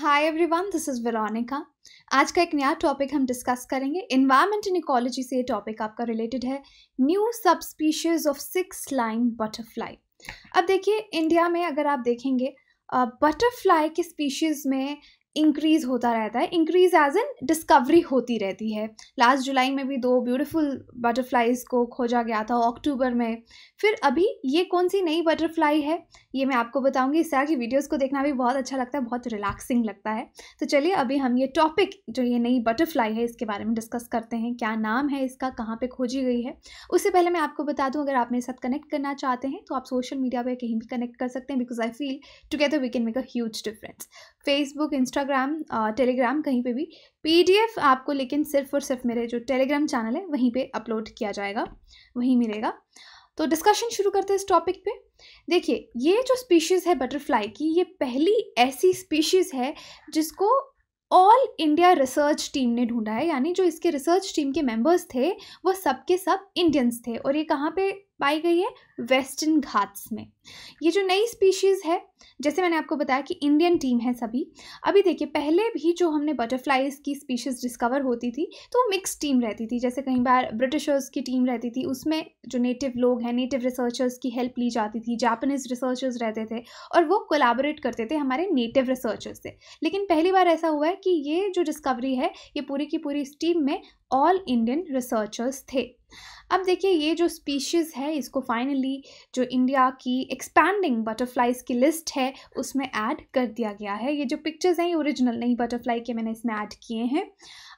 Hi everyone this is Veronica आज का एक नया टॉपिक हम डिस्कस करेंगे इन्वायरमेंट एंड इकोलॉजी से ये टॉपिक आपका रिलेटेड है new subspecies of six line butterfly अब देखिए इंडिया में अगर आप देखेंगे बटरफ्लाई की स्पीशीज़ में इंक्रीज़ होता रहता है इंक्रीज़ एज एन डिस्कवरी होती रहती है लास्ट जुलाई में भी दो ब्यूटीफुल बटरफ्लाइज़ को खोजा गया था अक्टूबर में फिर अभी ये कौन सी नई बटरफ्लाई है ये मैं आपको बताऊंगी इस तरह की वीडियोस को देखना भी बहुत अच्छा लगता है बहुत रिलैक्सिंग लगता है तो चलिए अभी हम ये टॉपिक जो ये नई बटरफ्लाई है इसके बारे में डिस्कस करते हैं क्या नाम है इसका कहाँ पर खोजी गई है उससे पहले मैं आपको बता दूँ अगर आप मेरे साथ कनेक्ट करना चाहते हैं तो आप सोशल मीडिया पर कहीं भी कनेक्ट कर सकते हैं because I feel together we can make a huge difference Facebook Insta Instagram Telegram कहीं पे भी पीडीएफ आपको लेकिन सिर्फ और सिर्फ मेरे जो टेलीग्राम चैनल है वहीं पे अपलोड किया जाएगा वहीं मिलेगा तो डिस्कशन शुरू करते हैं इस टॉपिक पे देखिए ये जो स्पीशीज़ है बटरफ्लाई की ये पहली ऐसी स्पीशीज़ है जिसको ऑल इंडिया रिसर्च टीम ने ढूंढा है यानी जो इसके रिसर्च टीम के मेंबर्स थे वो सब के सब इंडियंस थे और ये कहाँ पे पाई गई है वेस्टर्न घाट्स में ये जो नई स्पीशीज़ है जैसे मैंने आपको बताया कि इंडियन टीम है सभी अभी देखिए पहले भी जो हमने बटरफ्लाइज की स्पीशीज़ डिस्कवर होती थी तो वो मिक्स टीम रहती थी जैसे कई बार ब्रिटिशर्स की टीम रहती थी उसमें जो नेटिव लोग हैं नेटिव रिसर्चर्स की हेल्प ली जाती थी जापानीज रिसर्चर्स रहते थे और वो कोलाबोरेट करते थे हमारे नेटिव रिसर्चर्स से लेकिन पहली बार ऐसा हुआ है कि ये जो डिस्कवरी है ये पूरी की पूरी इस टीम में ऑल इंडियन रिसर्चर्स थे अब देखिए ये जो स्पीशीज़ है इसको फाइनली जो इंडिया की एक्सपैंडिंग बटरफ्लाइज़ की लिस्ट है उसमें ऐड कर दिया गया है ये जो पिक्चर्स हैं ये ओरिजिनल नहीं बटरफ्लाई के मैंने इसमें ऐड किए हैं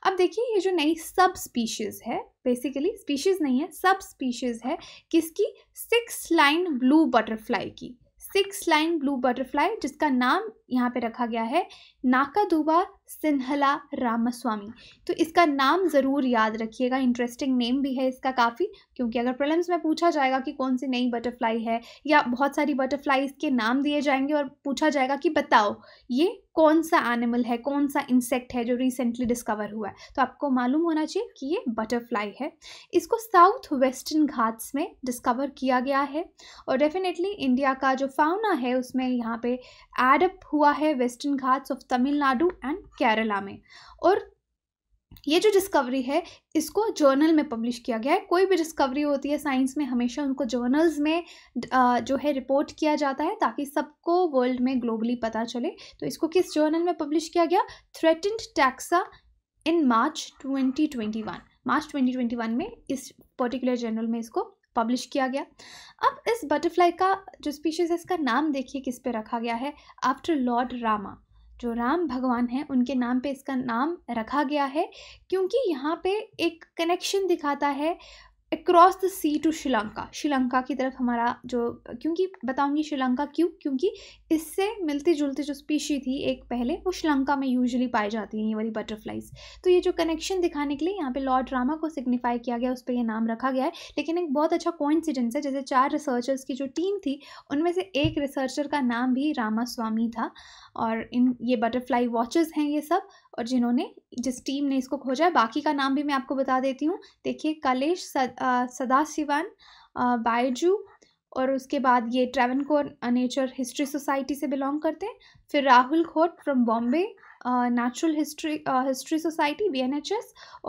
अब देखिए ये जो नई सब स्पीशीज़ है बेसिकली स्पीशीज़ नहीं है सब स्पीशीज़ है किसकी सिक्स लाइन ब्लू बटरफ्लाई की सिक्स लाइन ब्लू बटरफ्लाई जिसका नाम यहाँ पे रखा गया है नाकादुबा सिन्हला रामास्वामी तो इसका नाम ज़रूर याद रखिएगा इंटरेस्टिंग नेम भी है इसका काफ़ी क्योंकि अगर प्रलम्स में पूछा जाएगा कि कौन सी नई बटरफ्लाई है या बहुत सारी बटरफ्लाई के नाम दिए जाएंगे और पूछा जाएगा कि बताओ ये कौन सा एनिमल है कौन सा इंसेक्ट है जो रिसेंटली डिस्कवर हुआ है तो आपको मालूम होना चाहिए कि ये बटरफ्लाई है इसको साउथ वेस्टर्न घाट्स में डिस्कवर किया गया है और डेफिनेटली इंडिया का जो फाउना है उसमें यहाँ पे एडअप हुआ है western Ghats of Tamil Nadu and Kerala में और ये जो डिस्कवरी है इसको जर्नल में पब्लिश किया गया है कोई भी डिस्कवरी होती है साइंस में हमेशा उनको जर्नल्स में जो है रिपोर्ट किया जाता है ताकि सबको वर्ल्ड में ग्लोबली पता चले तो इसको किस जर्नल में पब्लिश किया गया थ्रेटेंड टैक्सा इन मार्च 2021 मार्च 2021 में इस पर्टिकुलर जर्नल में इसको पब्लिश किया गया अब इस बटरफ्लाई का जो स्पीशीज़ है इसका नाम देखिए किस पे रखा गया है आफ्टर लॉर्ड रामा जो राम भगवान हैं उनके नाम पे इसका नाम रखा गया है क्योंकि यहाँ पे एक कनेक्शन दिखाता है across the sea to Sri Lanka Sri Lanka की तरफ हमारा जो क्योंकि बताऊंगी श्रीलंका क्यों क्योंकि इससे मिलती जुलती जो स्पीशी थी एक पहले वो श्रीलंका में यूजुअली पाई जाती हैं ये वाली बटरफ्लाइज तो ये जो कनेक्शन दिखाने के लिए यहाँ पे लॉर्ड रामा को सिग्निफाई किया गया उस पर यह नाम रखा गया है लेकिन एक बहुत अच्छा कोइंसिडेंस है जैसे चार रिसर्चर्स की जो टीम थी उनमें से एक रिसर्चर का नाम भी रामा स्वामी था और इन ये बटरफ्लाई वॉचेज़ हैं ये सब और जिन्होंने जिस टीम ने इसको खोजा है बाकी का नाम भी मैं आपको बता देती हूँ देखिए कलेश सद, सदाशिवन बायजू और उसके बाद ये Travancore nature history society से बिलोंग करते हैं फिर Rahul Khot from Bombay natural history history society B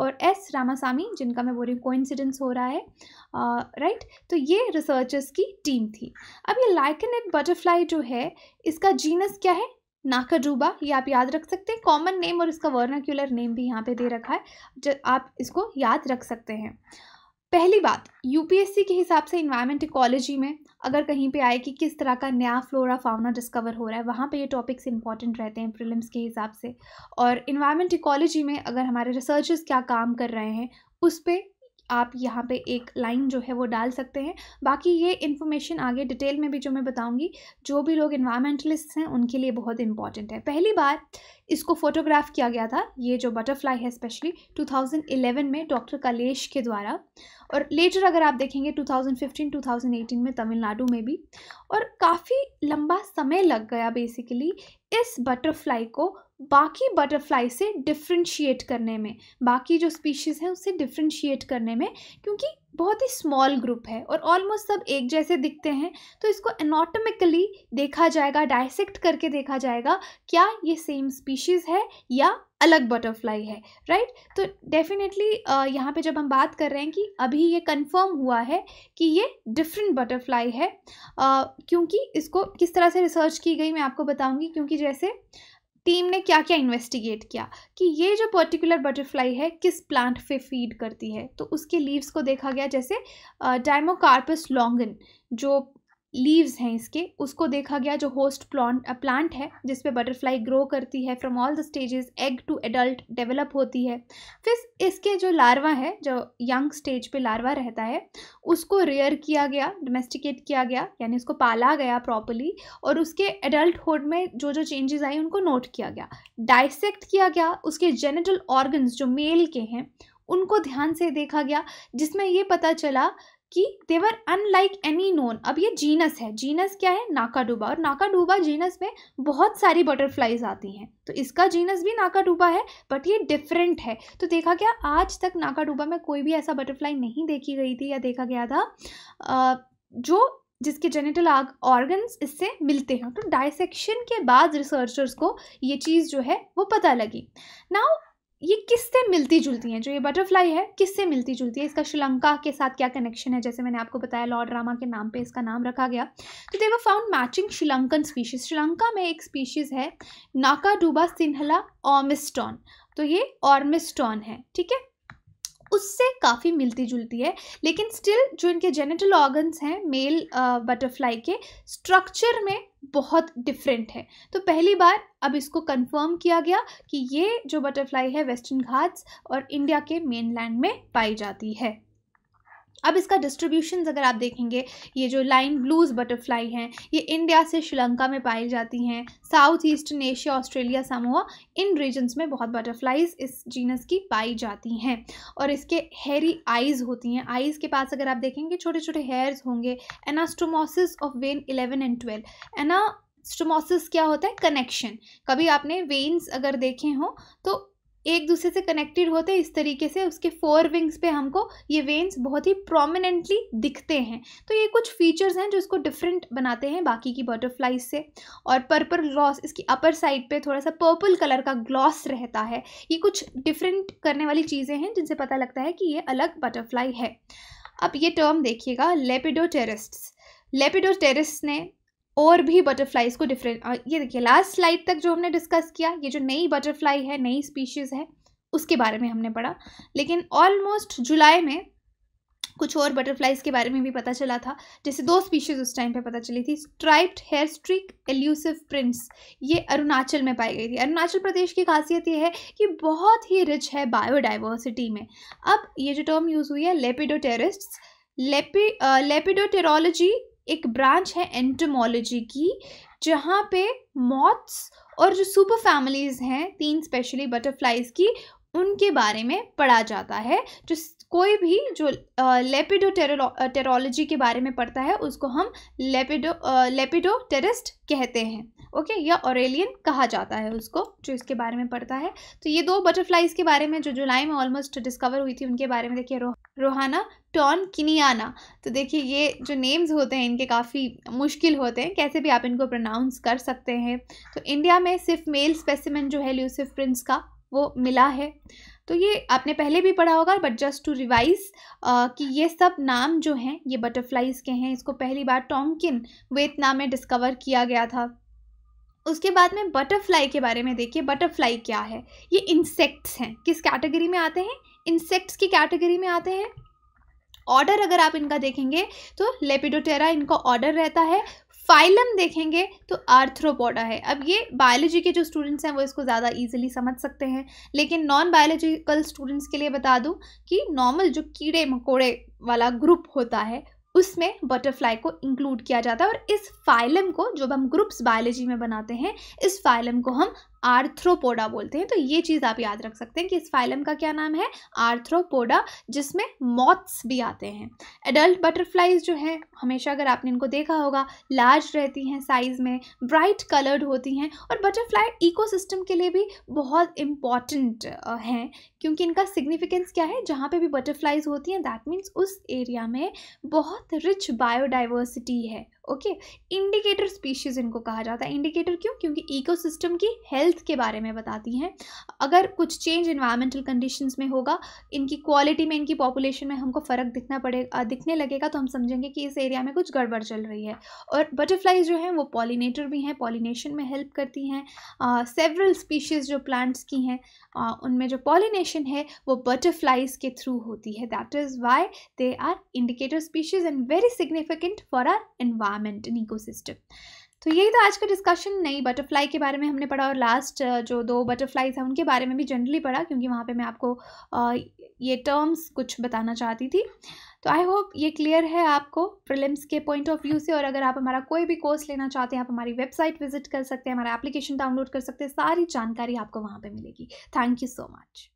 और एस रामासामी जिनका मैं बोल रही हूँ कोइंसिडेंस हो रहा है राइट uh, right? तो ये रिसर्चर्स की टीम थी अब ये लाइकन एंड बटरफ्लाई जो है इसका जीनस क्या है नाकाजूबा ये आप याद रख सकते हैं कॉमन नेम और इसका वर्नाक्यूलर नेम भी यहाँ पे दे रखा है जो आप इसको याद रख सकते हैं पहली बात यूपीएससी के हिसाब से इन्वायरमेंट इकोलॉजी में अगर कहीं पे आए कि किस तरह का नया फ्लोरा फाउना डिस्कवर हो रहा है वहाँ पे ये टॉपिक्स इंपॉर्टेंट रहते हैं प्रिलिम्स के हिसाब से और इन्वायरमेंट इकोलॉजी में अगर हमारे रिसर्चर्स क्या काम कर रहे हैं उस पर आप यहाँ पे एक लाइन जो है वो डाल सकते हैं बाकी ये इन्फॉर्मेशन आगे डिटेल में भी जो मैं बताऊँगी जो भी लोग इन्वामेंटलिस्ट हैं उनके लिए बहुत इंपॉर्टेंट है पहली बार इसको फोटोग्राफ किया गया था ये जो बटरफ्लाई है स्पेशली 2011 में डॉक्टर कलेश के द्वारा और लेटर अगर आप देखेंगे 2015 2018 में तमिलनाडु में भी और काफ़ी लंबा समय लग गया बेसिकली इस बटरफ्लाई को बाकी बटरफ्लाई से डिफ्रेंशिएट करने में बाकी जो स्पीशीज़ हैं उससे डिफ्रेंशिएट करने में क्योंकि बहुत ही स्मॉल ग्रुप है और ऑलमोस्ट सब एक जैसे दिखते हैं तो इसको एनाटोमिकली देखा जाएगा डायसेक्ट करके देखा जाएगा क्या ये सेम स्पीशीज़ है या अलग बटरफ्लाई है राइट तो डेफिनेटली यहाँ पे जब हम बात कर रहे हैं कि अभी ये कंफर्म हुआ है कि ये डिफरेंट बटरफ्लाई है क्योंकि इसको किस तरह से रिसर्च की गई मैं आपको बताऊँगी क्योंकि जैसे टीम ने क्या क्या इन्वेस्टिगेट किया कि ये जो पर्टिकुलर बटरफ्लाई है किस प्लांट पे फीड करती है तो उसके लीव्स को देखा गया जैसे डायमोकार्पस लॉन्गन जो लीव्स हैं इसके उसको देखा गया जो होस्ट प्लांट प्लांट है जिसपे बटरफ्लाई ग्रो करती है from all the stages egg to adult develop होती है फिर इसके जो लार्वा है जो यंग स्टेज पे लार्वा रहता है उसको रेयर किया गया डोमेस्टिकेट किया गया यानी उसको पाला गया प्रॉपरली और उसके एडल्टहुड में जो जो चेंजेस आई उनको नोट किया गया डाइसेक्ट किया गया उसके जेनेटल ऑर्गन्स जो मेल के हैं उनको ध्यान से देखा गया जिसमें ये पता चला कि देवर अनलाइक एनी नोन अब ये जीनस है जीनस क्या है नाकाडूबा और नाकाडूबा जीनस में बहुत सारी बटरफ्लाइज आती हैं तो इसका जीनस भी नाकाडूबा है बट ये डिफरेंट है तो देखा गया आज तक नाकाडूबा में कोई भी ऐसा बटरफ्लाई नहीं देखी गई थी या देखा गया था जो जिसके जेनेटल आग ऑर्गन्स इससे मिलते हैं तो डायसेक्शन के बाद रिसर्चर्स को ये चीज़ जो है वो पता लगी नाउ ये किससे मिलती जुलती हैं जो ये बटरफ्लाई है किससे मिलती जुलती है इसका श्रीलंका के साथ क्या कनेक्शन है जैसे मैंने आपको बताया लॉर्ड रामा के नाम पे इसका नाम रखा गया तो they found matching Sri Lankan species Sri Lanka में एक स्पीशीज़ है नाकाडूबा सिन्हला ऑमिस्टॉन तो ये ऑर्मिस्टॉन है ठीक है उससे काफ़ी मिलती जुलती है लेकिन स्टिल जो इनके जेनिटल ऑर्गन्स हैं मेल बटरफ्लाई के स्ट्रक्चर में बहुत डिफरेंट है तो पहली बार अब इसको कंफर्म किया गया कि ये जो बटरफ्लाई है वेस्टर्न घाट्स और इंडिया के मेनलैंड में पाई जाती है अब इसका डिस्ट्रीब्यूशन अगर आप देखेंगे ये जो लाइन ब्लूज बटरफ्लाई हैं ये इंडिया से श्रीलंका में पाई जाती हैं south eastern Asia Australia Samoa इन रीजन्स में बहुत बटरफ्लाइज इस जीनस की पाई जाती हैं और इसके हेरी आइज़ होती हैं आइज़ के पास अगर आप देखेंगे छोटे छोटे हेयर्स होंगे anastomosis of vein eleven and twelve anastomosis क्या होता है कनेक्शन कभी आपने वेन्स अगर देखे हों तो एक दूसरे से कनेक्टेड होते हैं इस तरीके से उसके फोर विंग्स पे हमको ये वेन्स बहुत ही प्रोमिनेंटली दिखते हैं तो ये कुछ फीचर्स हैं जो इसको डिफरेंट बनाते हैं बाकी की बटरफ्लाइज से और पर्पल ग्लॉस इसकी अपर साइड पे थोड़ा सा पर्पल कलर का ग्लॉस रहता है ये कुछ डिफरेंट करने वाली चीज़ें हैं जिनसे पता लगता है कि ये अलग बटरफ्लाई है अब ये टर्म देखिएगा लेपिडो टेरिस्ट्स लेपिडो टेरिस्ट ने और भी बटरफ्लाइज को डिफरेंट ये देखिए लास्ट स्लाइड तक जो हमने डिस्कस किया ये जो नई बटरफ्लाई है नई स्पीशीज़ है उसके बारे में हमने पढ़ा लेकिन ऑलमोस्ट जुलाई में कुछ और बटरफ्लाइज के बारे में भी पता चला था जैसे दो स्पीशीज़ उस टाइम पे पता चली थी striped hair streak elusive prints ये अरुणाचल में पाई गई थी अरुणाचल प्रदेश की खासियत ये है कि बहुत ही रिच है बायोडाइवर्सिटी में अब ये जो टर्म यूज़ हुई है लेपिडोटेरिस्ट्स लेपी लेपिडोटेरोलॉजी एक ब्रांच है एंटमोलॉजी की जहाँ पे मॉथ्स और जो सुपर फैमिलीज़ हैं तीन स्पेशली बटरफ्लाइज़ की उनके बारे में पढ़ा जाता है जो कोई भी जो लेपिडो टेरोलॉजी के बारे में पढ़ता है उसको हम लेपिडो लेपिडो टेरिस्ट कहते हैं ओके या ऑरेलियन कहा जाता है उसको जो इसके बारे में पढ़ता है तो ये दो बटरफ्लाइज़ के बारे में जो जुलाई में ऑलमोस्ट डिस्कवर हुई थी उनके बारे में देखिए रो रोहाना टॉन किनियाना तो देखिए ये जो नेम्स होते हैं इनके काफ़ी मुश्किल होते हैं कैसे भी आप इनको प्रोनाउंस कर सकते हैं तो इंडिया में सिर्फ मेल स्पेसिमेंट जो है ल्यूसिफ प्रिंस का वो मिला है तो ये आपने पहले भी पढ़ा होगा बट जस्ट टू रिवाइज कि ये सब नाम जो हैं ये बटरफ्लाइज के हैं इसको पहली बार टोंकिन वियतनाम में डिस्कवर किया गया था उसके बाद में बटरफ्लाई के बारे में देखिए बटरफ्लाई क्या है ये इंसेक्ट्स हैं किस कैटेगरी में आते हैं इंसेक्ट्स की कैटेगरी में आते हैं ऑर्डर अगर आप इनका देखेंगे तो लेपिडोटेरा इनका ऑर्डर रहता है फाइलम देखेंगे तो आर्थ्रोपोडा है अब ये बायोलॉजी के जो स्टूडेंट्स हैं वो इसको ज़्यादा इजीली समझ सकते हैं लेकिन नॉन बायोलॉजिकल स्टूडेंट्स के लिए बता दूं कि नॉर्मल जो कीड़े मकोड़े वाला ग्रुप होता है उसमें बटरफ्लाई को इंक्लूड किया जाता है और इस फाइलम को जब हम ग्रुप्स बायोलॉजी में बनाते हैं इस फाइलम को हम आर्थ्रोपोडा बोलते हैं तो ये चीज़ आप याद रख सकते हैं कि इस फाइलम का क्या नाम है आर्थ्रोपोडा जिसमें मॉथ्स भी आते हैं एडल्ट बटरफ्लाइज जो है हमेशा अगर आपने इनको देखा होगा लार्ज रहती हैं साइज़ में ब्राइट कलर्ड होती हैं और बटरफ्लाई इकोसिस्टम के लिए भी बहुत इम्पॉर्टेंट हैं क्योंकि इनका सिग्निफिकेंस क्या है जहाँ पर भी बटरफ्लाइज होती हैं दैट मीन्स उस एरिया में बहुत रिच बायोडाइवर्सिटी है ओके इंडिकेटर स्पीशीज़ इनको कहा जाता है इंडिकेटर क्यों क्योंकि इकोसिस्टम की हेल्थ के बारे में बताती हैं अगर कुछ चेंज इन्वायरमेंटल कंडीशंस में होगा इनकी क्वालिटी में इनकी पॉपुलेशन में हमको फ़र्क दिखना पड़ेगा दिखने लगेगा तो हम समझेंगे कि इस एरिया में कुछ गड़बड़ चल रही है और बटरफ्लाइज जो हैं वो पॉलीनेटर भी हैं पॉलीनेशन में हेल्प करती हैं सेवरल स्पीशीज़ जो प्लांट्स की हैं उनमें जो पॉलिनेशन है वो बटरफ्लाइज के थ्रू होती है that is why they are indicator species and very significant for our environ environment an ecosystem तो यही था आज का डिस्कशन नई बटरफ्लाई के बारे में हमने पढ़ा और लास्ट जो दो बटरफ्लाईज हैं उनके बारे में भी जनरली पढ़ा क्योंकि वहाँ पे मैं आपको ये टर्म्स कुछ बताना चाहती थी तो आई होप ये क्लियर है आपको प्रिलिम्स के पॉइंट ऑफ व्यू से और अगर आप हमारा कोई भी कोर्स लेना चाहते हैं आप हमारी वेबसाइट विजिट कर सकते हैं हमारा एप्लीकेशन डाउनलोड कर सकते हैं सारी जानकारी आपको वहाँ पर मिलेगी थैंक यू सो मच